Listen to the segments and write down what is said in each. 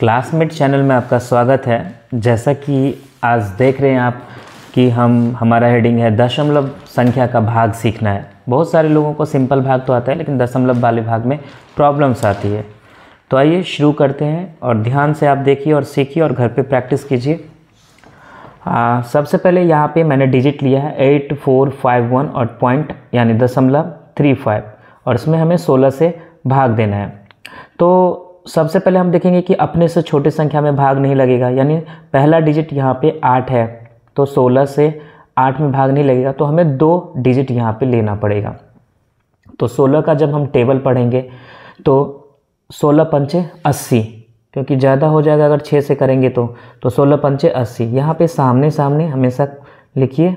classmate channel में आपका स्वागत है जैसा कि आज देख रहे हैं आप कि हम हमारा हेडिंग है दशमलव संख्या का भाग सीखना है बहुत सारे लोगों को सिंपल भाग तो आता है लेकिन दशमलव वाले भाग में प्रॉब्लम्स आती है तो आइए शुरू करते हैं और ध्यान से आप देखिए और सीखिए और घर पे प्रैक्टिस कीजिए सबसे पहले यहाँ पे मैंने डिजिट लिया है एट फोर फाइव वन और पॉइंट यानी दशमलव थ्री फाइव और इसमें हमें सोलह से भाग देना है तो सबसे पहले हम देखेंगे कि अपने से छोटी संख्या में भाग नहीं लगेगा यानी पहला डिजिट यहाँ पे आठ है तो सोलह से आठ में भाग नहीं लगेगा तो हमें दो डिजिट यहाँ पे लेना पड़ेगा तो सोलह का जब हम टेबल पढ़ेंगे तो सोलह पंचे अस्सी क्योंकि ज़्यादा हो जाएगा अगर छः से करेंगे तो तो सोलह पंचे अस्सी यहाँ पे सामने सामने हमेशा लिखिए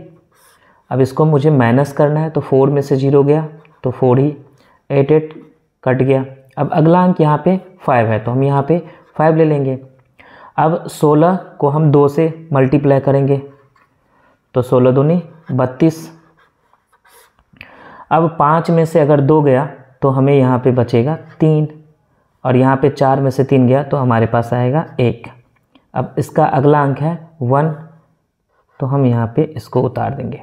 अब इसको मुझे माइनस करना है तो फोर में से जीरो गया तो फोर ही एट एट कट गया अब अगला अंक यहाँ पे फाइव है तो हम यहाँ पे फाइव ले लेंगे अब सोलह को हम दो से मल्टीप्लाई करेंगे तो सोलह दूनी बत्तीस अब पाँच में से अगर दो गया तो हमें यहाँ पे बचेगा तीन और यहाँ पे चार में से तीन गया तो हमारे पास आएगा एक अब इसका अगला अंक है वन तो हम यहाँ पे इसको उतार देंगे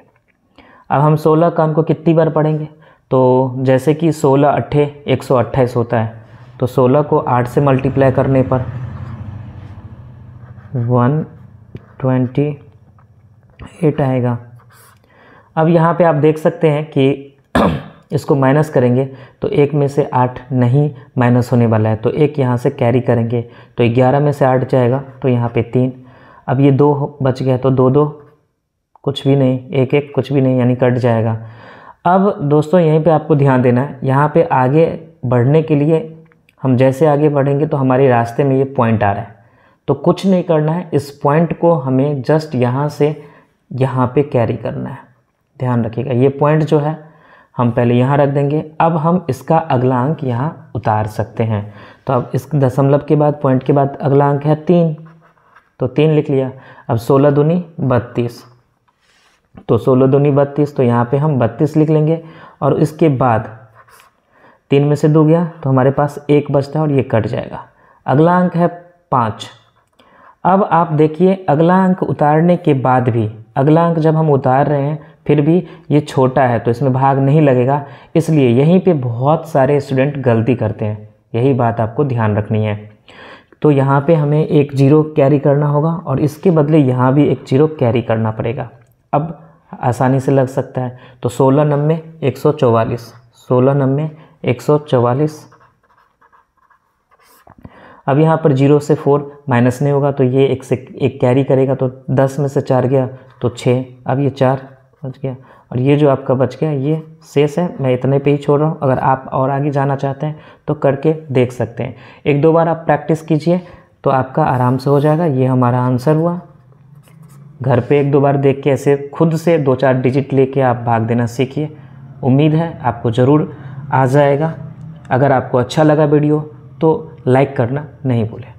अब हम सोलह का अंक को कितनी बार पढ़ेंगे तो जैसे कि सोलह अट्ठे एक सौ अट्ठाईस होता है तो सोलह को आठ से मल्टीप्लाई करने पर वन ट्वेंटी एट आएगा अब यहाँ पे आप देख सकते हैं कि इसको माइनस करेंगे तो एक में से आठ नहीं माइनस होने वाला है तो एक यहाँ से कैरी करेंगे तो ग्यारह में से आठ जाएगा तो यहाँ पे तीन अब ये दो बच गया तो दो दो कुछ भी नहीं एक एक कुछ भी नहीं यानी कट जाएगा अब दोस्तों यहीं पे आपको ध्यान देना है यहाँ पे आगे बढ़ने के लिए हम जैसे आगे बढ़ेंगे तो हमारे रास्ते में ये पॉइंट आ रहा है तो कुछ नहीं करना है इस पॉइंट को हमें जस्ट यहाँ से यहाँ पे कैरी करना है ध्यान रखिएगा ये पॉइंट जो है हम पहले यहाँ रख देंगे अब हम इसका अगला अंक यहाँ उतार सकते हैं तो अब इस दशमलव के बाद पॉइंट के बाद अगला अंक है तीन तो तीन लिख लिया अब सोलह दूनी बत्तीस तो सोलह दूनी बत्तीस तो यहाँ पे हम बत्तीस लिख लेंगे और इसके बाद तीन में से दो गया तो हमारे पास एक बचता है और ये कट जाएगा अगला अंक है पाँच अब आप देखिए अगला अंक उतारने के बाद भी अगला अंक जब हम उतार रहे हैं फिर भी ये छोटा है तो इसमें भाग नहीं लगेगा इसलिए यहीं पे बहुत सारे स्टूडेंट गलती करते हैं यही बात आपको ध्यान रखनी है तो यहाँ पे हमें एक जीरो कैरी करना होगा और इसके बदले यहाँ भी एक जीरो कैरी करना पड़ेगा अब आसानी से लग सकता है तो सोलह नब्बे एक सौ चौवालीस सोलह नब्बे एक सौ चौवालीस अब यहाँ पर जीरो से फोर माइनस नहीं होगा तो ये एक से एक कैरी करेगा तो दस में से चार गया तो छः अब ये चार बच गया और ये जो आपका बच गया ये शेष है मैं इतने पे ही छोड़ रहा हूँ अगर आप और आगे जाना चाहते हैं तो करके देख सकते हैं एक दो बार आप प्रैक्टिस कीजिए तो आपका आराम से हो जाएगा ये हमारा आंसर हुआ घर पे एक दो बार देख के ऐसे खुद से दो चार डिजिट लेके आप भाग देना सीखिए उम्मीद है आपको ज़रूर आ जाएगा अगर आपको अच्छा लगा वीडियो तो लाइक करना नहीं भूलें